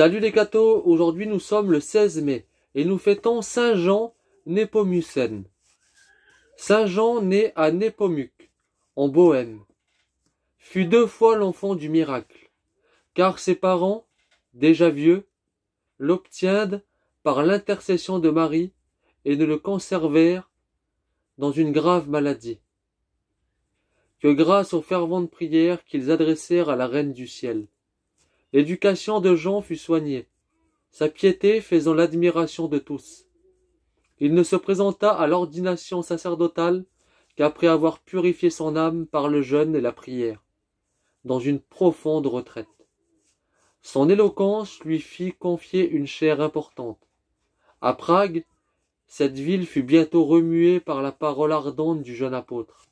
Salut les gâteaux, aujourd'hui nous sommes le 16 mai et nous fêtons Saint Jean Nepomucène. Saint Jean né à Nepomuc, en Bohême, fut deux fois l'enfant du miracle, car ses parents, déjà vieux, l'obtiennent par l'intercession de Marie et ne le conservèrent dans une grave maladie, que grâce aux ferventes prières qu'ils adressèrent à la Reine du Ciel. L'éducation de Jean fut soignée, sa piété faisant l'admiration de tous. Il ne se présenta à l'ordination sacerdotale qu'après avoir purifié son âme par le jeûne et la prière, dans une profonde retraite. Son éloquence lui fit confier une chaire importante. À Prague, cette ville fut bientôt remuée par la parole ardente du jeune apôtre.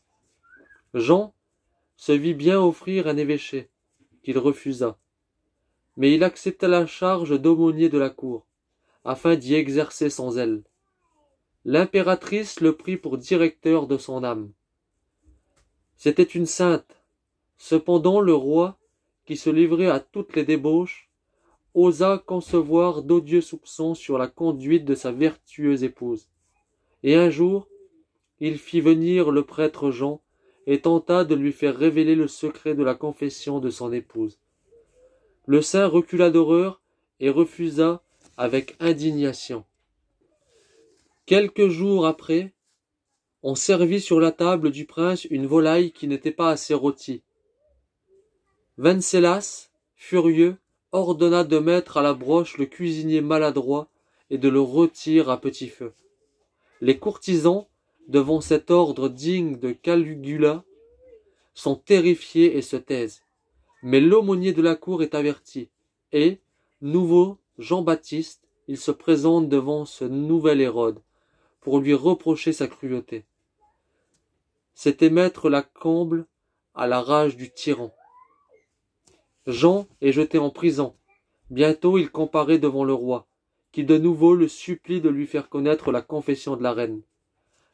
Jean se vit bien offrir un évêché, qu'il refusa mais il accepta la charge d'aumônier de la cour, afin d'y exercer sans elle. L'impératrice le prit pour directeur de son âme. C'était une sainte. Cependant le roi, qui se livrait à toutes les débauches, osa concevoir d'odieux soupçons sur la conduite de sa vertueuse épouse. Et un jour, il fit venir le prêtre Jean et tenta de lui faire révéler le secret de la confession de son épouse. Le saint recula d'horreur et refusa avec indignation. Quelques jours après, on servit sur la table du prince une volaille qui n'était pas assez rôtie. Venceslas, furieux, ordonna de mettre à la broche le cuisinier maladroit et de le rôtir à petit feu. Les courtisans, devant cet ordre digne de Caligula, sont terrifiés et se taisent. Mais l'aumônier de la cour est averti, et, nouveau Jean-Baptiste, il se présente devant ce nouvel Hérode, pour lui reprocher sa cruauté. C'était mettre la comble à la rage du tyran. Jean est jeté en prison. Bientôt il comparaît devant le roi, qui de nouveau le supplie de lui faire connaître la confession de la reine.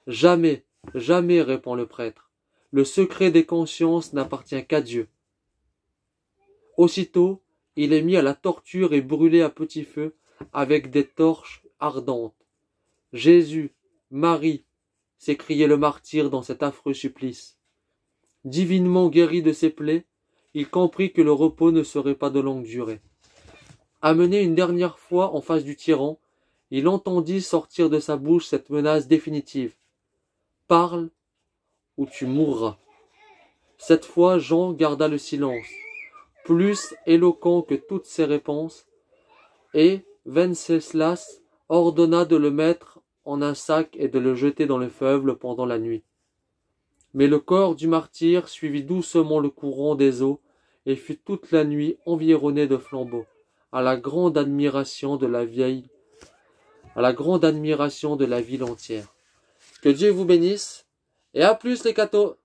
Jamais, jamais, répond le prêtre. Le secret des consciences n'appartient qu'à Dieu. Aussitôt, il est mis à la torture et brûlé à petit feu avec des torches ardentes. Jésus, Marie, s'écriait le martyr dans cet affreux supplice. Divinement guéri de ses plaies, il comprit que le repos ne serait pas de longue durée. Amené une dernière fois en face du tyran, il entendit sortir de sa bouche cette menace définitive. Parle ou tu mourras. Cette fois Jean garda le silence plus éloquent que toutes ses réponses, et Venceslas ordonna de le mettre en un sac et de le jeter dans le feuble pendant la nuit. Mais le corps du martyr suivit doucement le courant des eaux et fut toute la nuit environné de flambeaux, à la grande admiration de la vieille, à la grande admiration de la ville entière. Que Dieu vous bénisse et à plus les cathos!